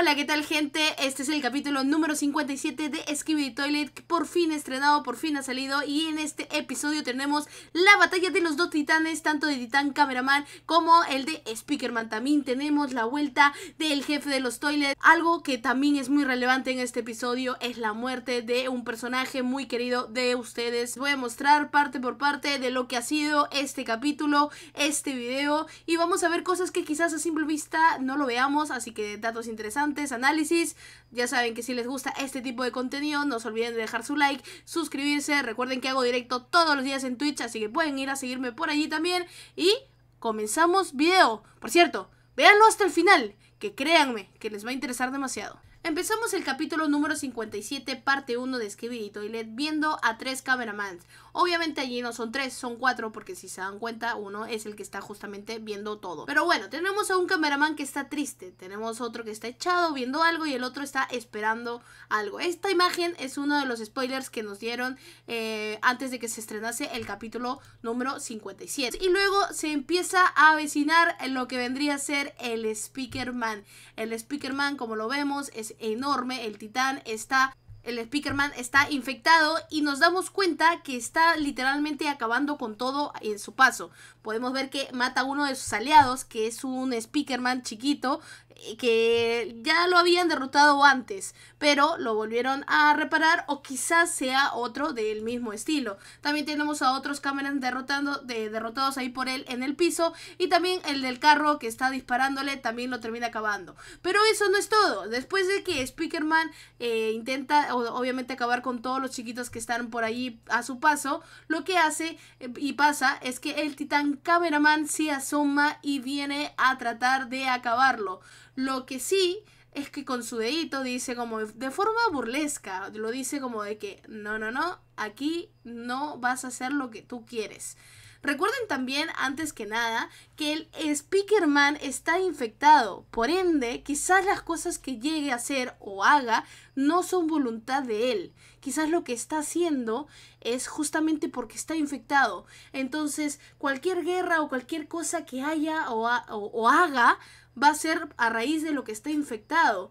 Hola, ¿qué tal gente? Este es el capítulo número 57 de Skibidi Toilet, que por fin estrenado, por fin ha salido y en este episodio tenemos la batalla de los dos titanes, tanto de Titán Cameraman como el de Speakerman. También tenemos la vuelta del jefe de los Toilets, Algo que también es muy relevante en este episodio es la muerte de un personaje muy querido de ustedes. Voy a mostrar parte por parte de lo que ha sido este capítulo, este video y vamos a ver cosas que quizás a simple vista no lo veamos, así que datos interesantes análisis. Ya saben que si les gusta este tipo de contenido, no se olviden de dejar su like, suscribirse. Recuerden que hago directo todos los días en Twitch, así que pueden ir a seguirme por allí también. Y comenzamos video. Por cierto, véanlo hasta el final que créanme que les va a interesar demasiado. Empezamos el capítulo número 57, parte 1 de Escribir y Toilet, viendo a tres cameramans. Obviamente allí no son tres, son cuatro, porque si se dan cuenta, uno es el que está justamente viendo todo. Pero bueno, tenemos a un cameraman que está triste, tenemos otro que está echado viendo algo y el otro está esperando algo. Esta imagen es uno de los spoilers que nos dieron eh, antes de que se estrenase el capítulo número 57. Y luego se empieza a avecinar lo que vendría a ser el Speaker Man el Speakerman, como lo vemos, es enorme. El titán está el Speakerman está infectado y nos damos cuenta que está literalmente acabando con todo en su paso. Podemos ver que mata a uno de sus aliados, que es un Speakerman chiquito, eh, que ya lo habían derrotado antes, pero lo volvieron a reparar o quizás sea otro del mismo estilo. También tenemos a otros cámaras derrotando, derrotados ahí por él en el piso y también el del carro que está disparándole también lo termina acabando. Pero eso no es todo. Después de que Speakerman eh, intenta obviamente acabar con todos los chiquitos que están por ahí a su paso, lo que hace eh, y pasa es que el titán cameraman se asoma y viene a tratar de acabarlo. Lo que sí es que con su dedito dice como de forma burlesca, lo dice como de que no, no, no, aquí no vas a hacer lo que tú quieres. Recuerden también, antes que nada, que el Speakerman está infectado. Por ende, quizás las cosas que llegue a hacer o haga no son voluntad de él. Quizás lo que está haciendo es justamente porque está infectado. Entonces, cualquier guerra o cualquier cosa que haya o, o haga va a ser a raíz de lo que está infectado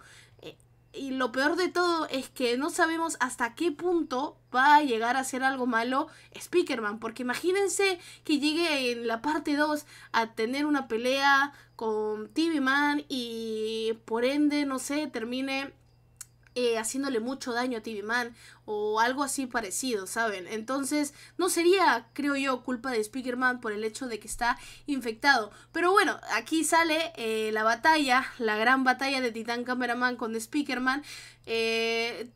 y lo peor de todo es que no sabemos hasta qué punto va a llegar a ser algo malo Speakerman. Porque imagínense que llegue en la parte 2 a tener una pelea con TV Man y por ende, no sé, termine eh, haciéndole mucho daño a TV Man o algo así parecido, ¿saben? Entonces, no sería, creo yo, culpa de Speakerman por el hecho de que está infectado. Pero bueno, aquí sale eh, la batalla, la gran batalla de Titán Cameraman con Speakerman. Eh,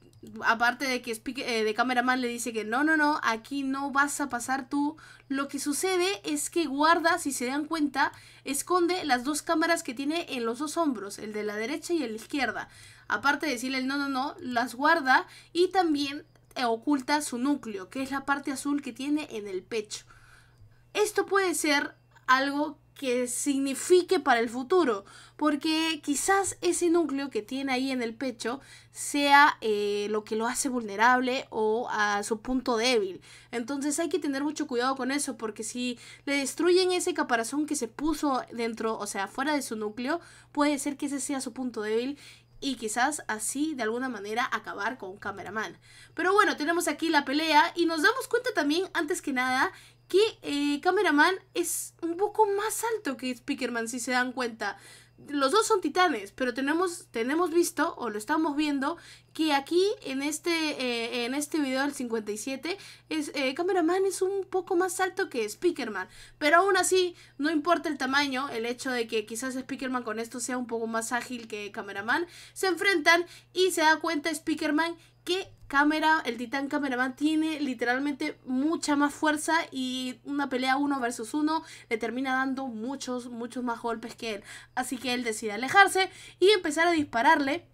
aparte de que de cameraman le dice que no, no, no, aquí no vas a pasar tú. Lo que sucede es que guarda, si se dan cuenta, esconde las dos cámaras que tiene en los dos hombros, el de la derecha y el la izquierda aparte de decirle no, no, no, las guarda y también eh, oculta su núcleo, que es la parte azul que tiene en el pecho. Esto puede ser algo que signifique para el futuro, porque quizás ese núcleo que tiene ahí en el pecho sea eh, lo que lo hace vulnerable o a su punto débil. Entonces hay que tener mucho cuidado con eso, porque si le destruyen ese caparazón que se puso dentro, o sea, fuera de su núcleo, puede ser que ese sea su punto débil y quizás así de alguna manera acabar con cameraman. Pero bueno, tenemos aquí la pelea y nos damos cuenta también, antes que nada, que eh, Cameraman es un poco más alto que Speakerman, si se dan cuenta los dos son titanes, pero tenemos, tenemos visto o lo estamos viendo que aquí en este, eh, en este video del 57, es, eh, Cameraman es un poco más alto que Speakerman. Pero aún así, no importa el tamaño, el hecho de que quizás Speakerman con esto sea un poco más ágil que Cameraman, se enfrentan y se da cuenta Speakerman que cámara, el titán cameraman tiene literalmente mucha más fuerza y una pelea uno versus uno le termina dando muchos, muchos más golpes que él. Así que él decide alejarse y empezar a dispararle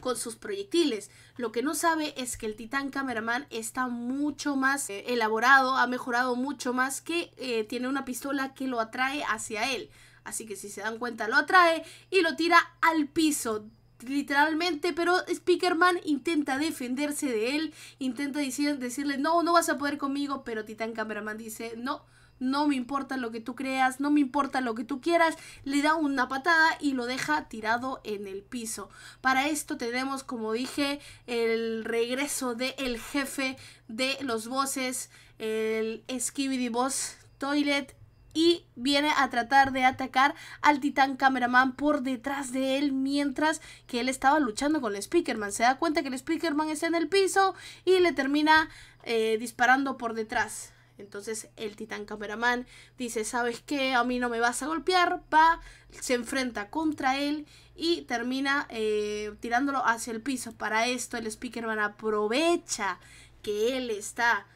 con sus proyectiles. Lo que no sabe es que el Titán Cameraman está mucho más eh, elaborado, ha mejorado mucho más que eh, tiene una pistola que lo atrae hacia él. Así que si se dan cuenta lo atrae y lo tira al piso literalmente, pero Speakerman intenta defenderse de él, intenta decirle, no, no vas a poder conmigo, pero Titán Cameraman dice, no, no me importa lo que tú creas, no me importa lo que tú quieras, le da una patada y lo deja tirado en el piso. Para esto tenemos, como dije, el regreso del jefe de los bosses, el Skibidi Boss Toilet, y viene a tratar de atacar al titán cameraman por detrás de él mientras que él estaba luchando con el Speakerman. Se da cuenta que el Speakerman está en el piso y le termina eh, disparando por detrás. Entonces el titán cameraman dice, ¿sabes qué? A mí no me vas a golpear. Va, se enfrenta contra él y termina eh, tirándolo hacia el piso. Para esto el Speakerman aprovecha que él está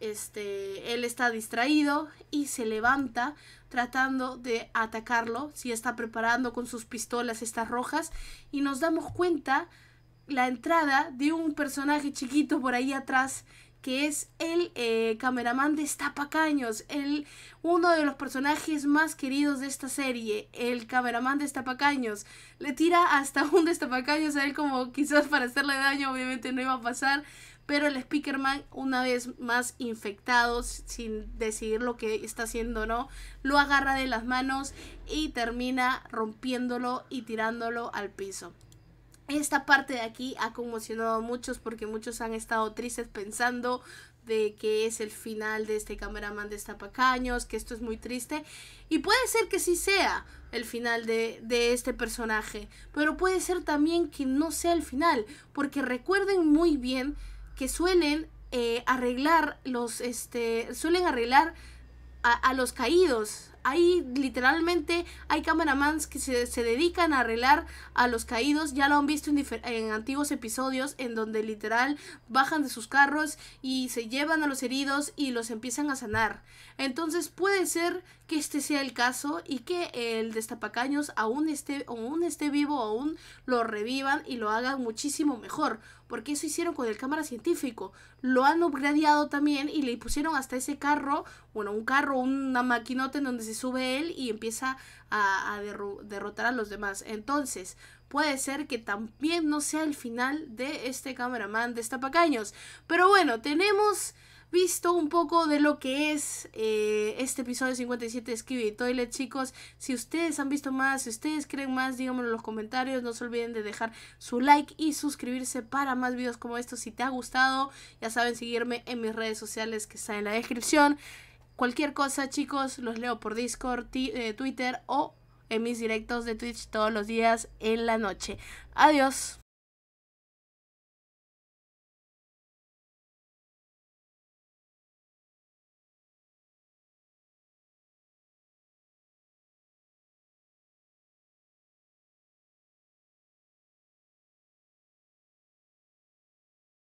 este, él está distraído y se levanta tratando de atacarlo, si está preparando con sus pistolas estas rojas y nos damos cuenta la entrada de un personaje chiquito por ahí atrás que es el eh, cameraman de Estapacaños, el, uno de los personajes más queridos de esta serie, el cameraman de Estapacaños. Le tira hasta un destapacaños a él como quizás para hacerle daño, obviamente no iba a pasar, pero el Man, una vez más infectado, sin decidir lo que está haciendo no, lo agarra de las manos y termina rompiéndolo y tirándolo al piso. Esta parte de aquí ha conmocionado a muchos porque muchos han estado tristes pensando de que es el final de este cameraman de estapacaños, que esto es muy triste. Y puede ser que sí sea el final de, de, este personaje, pero puede ser también que no sea el final, porque recuerden muy bien que suelen eh, arreglar los, este, suelen arreglar a, los caídos. Ahí literalmente, hay cameramans que se, dedican a arreglar a los caídos. Ya lo han visto en, antiguos episodios en donde literal bajan de sus carros y se llevan a los heridos y los empiezan a sanar. Entonces puede ser que este sea el caso y que el destapacaños aún esté, aún esté vivo, aún lo revivan y lo hagan muchísimo mejor. Porque eso hicieron con el cámara científico. Lo han upgradeado también y le pusieron hasta ese carro, bueno, un carro, una maquinota en donde se sube él y empieza a, derrotar a los demás. Entonces, puede ser que también no sea el final de este cameraman de Estapacaños. Pero bueno, tenemos visto un poco de lo que es eh, este episodio 57 de Skibidi Toilet, chicos. Si ustedes han visto más, si ustedes creen más, díganmelo en los comentarios. No se olviden de dejar su like y suscribirse para más videos como estos. Si te ha gustado, ya saben, seguirme en mis redes sociales que están en la descripción. Cualquier cosa, chicos, los leo por Discord, eh, Twitter o en mis directos de Twitch todos los días en la noche. Adiós.